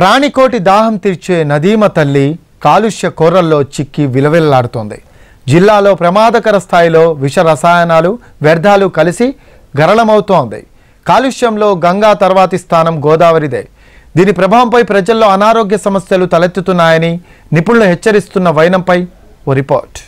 ప్రాణికోటి దాహం తీర్చే నదీమ తల్లి కాలుష్య కూరల్లో చిక్కి విలవిల్లాడుతోంది జిల్లాలో ప్రమాదకర స్థాయిలో విష రసాయనాలు వ్యర్థాలు కలిసి గరళమవుతోంది కాలుష్యంలో గంగా తర్వాతి స్థానం గోదావరిదే దీని ప్రభావంపై ప్రజల్లో అనారోగ్య సమస్యలు తలెత్తుతున్నాయని నిపుణులు హెచ్చరిస్తున్న వైనంపై ఓ రిపోర్ట్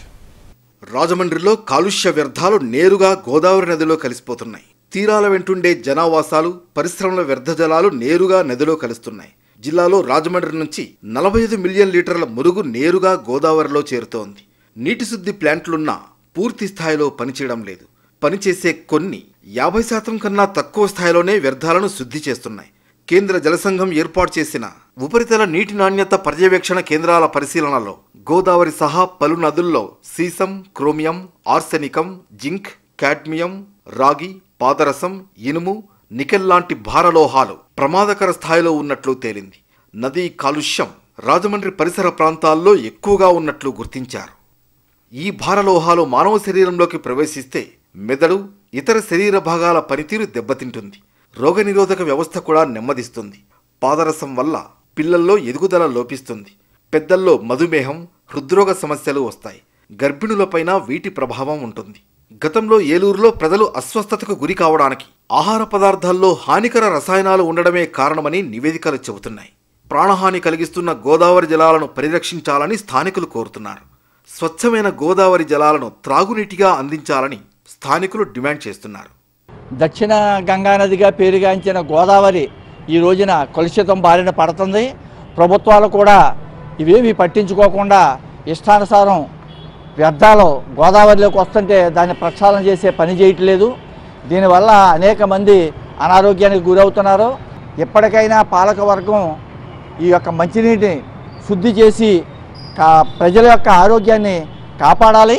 రాజమండ్రిలో కాలుష్య వ్యర్థాలు నేరుగా గోదావరి నదిలో కలిసిపోతున్నాయి తీరాల వెంటుండే జనావాసాలు పరిశ్రమల వ్యర్థ జలాలు నేరుగా నదిలో కలుస్తున్నాయి జిల్లాలో రాజమండ్రి నుంచి నలభై ఐదు మిలియన్ లీటర్ల మురుగు నేరుగా గోదావరిలో చేరుతోంది నీటి శుద్ధి ప్లాంట్లున్న పూర్తి స్థాయిలో పనిచేయడం లేదు పనిచేసే కొన్ని యాభై శాతం కన్నా తక్కువ స్థాయిలోనే వ్యర్థాలను శుద్ధి చేస్తున్నాయి కేంద్ర జలసంఘం ఏర్పాటు చేసిన ఉపరితల నీటి నాణ్యత పర్యవేక్షణ కేంద్రాల పరిశీలనలో గోదావరి సహా పలు నదుల్లో సీసం క్రోమియం ఆర్సెనికం జింక్ కాడ్మియం రాగి పాదరసం ఇనుము నికెల్ లాంటి భారలోహాలు ప్రమాదకర స్థాయిలో ఉన్నట్లు తేలింది నదీ కాలుష్యం రాజమండ్రి పరిసర ప్రాంతాల్లో ఎక్కువగా ఉన్నట్లు గుర్తించారు ఈ భారలోహాలు మానవ శరీరంలోకి ప్రవేశిస్తే మెదడు ఇతర శరీర భాగాల పనితీరు దెబ్బతింటుంది రోగనిరోధక వ్యవస్థ కూడా నెమ్మదిస్తుంది పాదరసం వల్ల పిల్లల్లో ఎదుగుదల లోపిస్తుంది పెద్దల్లో మధుమేహం హృద్రోగ సమస్యలు వస్తాయి గర్భిణులపైన వీటి ప్రభావం ఉంటుంది గతంలో ఏలూరులో ప్రజలు అస్వస్థతకు గురి కావడానికి ఆహార పదార్థాల్లో హానికర రసాయనాలు ఉండడమే కారణమని నివేదికలు చెబుతున్నాయి ప్రాణహాని కలిగిస్తున్న గోదావరి జలాలను పరిరక్షించాలని స్థానికులు కోరుతున్నారు స్వచ్ఛమైన గోదావరి జలాలను త్రాగునీటిగా అందించాలని స్థానికులు డిమాండ్ చేస్తున్నారు దక్షిణ గంగానదిగా పేరుగాంచిన గోదావరి ఈ రోజున కలుషితం బారిన పడుతుంది ప్రభుత్వాలు కూడా ఇవేవి పట్టించుకోకుండా ఇష్టానుసారం వ్యర్థాలు గోదావరిలోకి వస్తుంటే దాన్ని ప్రక్షాళన చేసే పని చేయట్లేదు దీనివల్ల అనేక మంది అనారోగ్యానికి గురవుతున్నారు ఎప్పటికైనా పాలక వర్గం ఈ యొక్క మంచినీటిని శుద్ధి చేసి కా ప్రజల యొక్క ఆరోగ్యాన్ని కాపాడాలి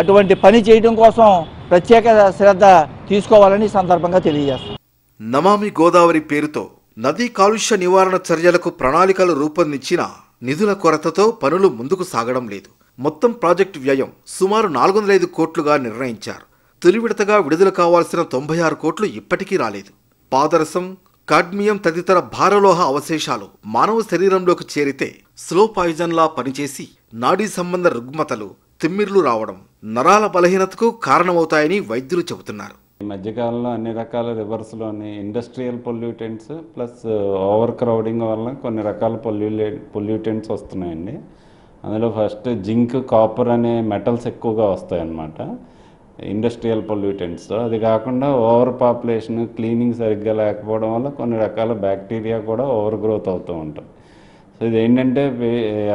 అటువంటి పని చేయడం కోసం ప్రత్యేక శ్రద్ధ తీసుకోవాలని సందర్భంగా తెలియజేస్తాం నమామి గోదావరి పేరుతో నదీ కాలుష్య నివారణ చర్యలకు ప్రణాళికలు రూపొందించిన నిధుల కొరతతో పనులు ముందుకు సాగడం లేదు మొత్తం ప్రాజెక్టు వ్యయం సుమారు నాలుగు వందల ఐదు కోట్లుగా నిర్ణయించారు తొలి విడతగా విడుదల కావాల్సిన తొంభై ఆరు కోట్లు ఇప్పటికీ రాలేదు పాదరసం కాడ్మియం తదితర భారలోహ అవశేషాలు మానవ శరీరంలోకి చేరితే స్లో పాయిజన్లా పనిచేసి నాడీ సంబంధ రుగ్మతలు తిమ్మిర్లు రావడం నరాల బలహీనతకు కారణమవుతాయని వైద్యులు చెబుతున్నారు ఈ మధ్యకాలంలో అన్ని రకాల రివర్స్లోని industrial pollutants plus overcrowding వల్ల కొన్ని రకాల పొల్యూలే పొల్యూటెంట్స్ వస్తున్నాయండి అందులో ఫస్ట్ జింక్ కాపర్ అనే మెటల్స్ ఎక్కువగా వస్తాయన్నమాట ఇండస్ట్రియల్ పొల్యూటెంట్స్ అది కాకుండా ఓవర్ పాపులేషన్ క్లీనింగ్ సరిగ్గా లేకపోవడం వల్ల కొన్ని రకాల బ్యాక్టీరియా కూడా ఓవర్ గ్రోత్ అవుతూ ఉంటాయి సో ఇది ఏంటంటే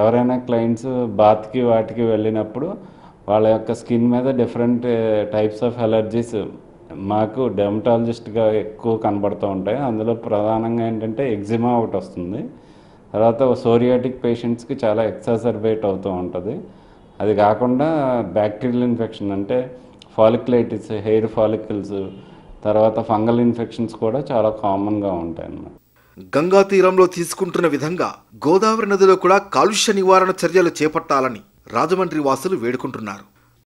ఎవరైనా క్లయింట్స్ బాత్కి వాటికి వెళ్ళినప్పుడు వాళ్ళ యొక్క స్కిన్ మీద డిఫరెంట్ టైప్స్ ఆఫ్ అలర్జీస్ మాకు డెమటాలజిస్ట్గా ఎక్కువ కనబడుతూ ఉంటాయి అందులో ప్రధానంగా ఏంటంటే ఎగ్జిమా ఒకటి వస్తుంది తర్వాత సోరియాటిక్ పేషెంట్స్కి చాలా ఎక్సర్సర్బేట్ అవుతూ ఉంటుంది అది కాకుండా బ్యాక్టీరియల్ ఇన్ఫెక్షన్ అంటే ఫాలిక్లైటిస్ హెయిర్ ఫాలికల్స్ తర్వాత ఫంగల్ ఇన్ఫెక్షన్స్ కూడా చాలా గా ఉంటాయి అన్నమాట గంగా తీరంలో తీసుకుంటున్న విధంగా గోదావరి నదిలో కూడా కాలుష్య నివారణ చర్యలు చేపట్టాలని రాజమండ్రి వాసులు వేడుకుంటున్నారు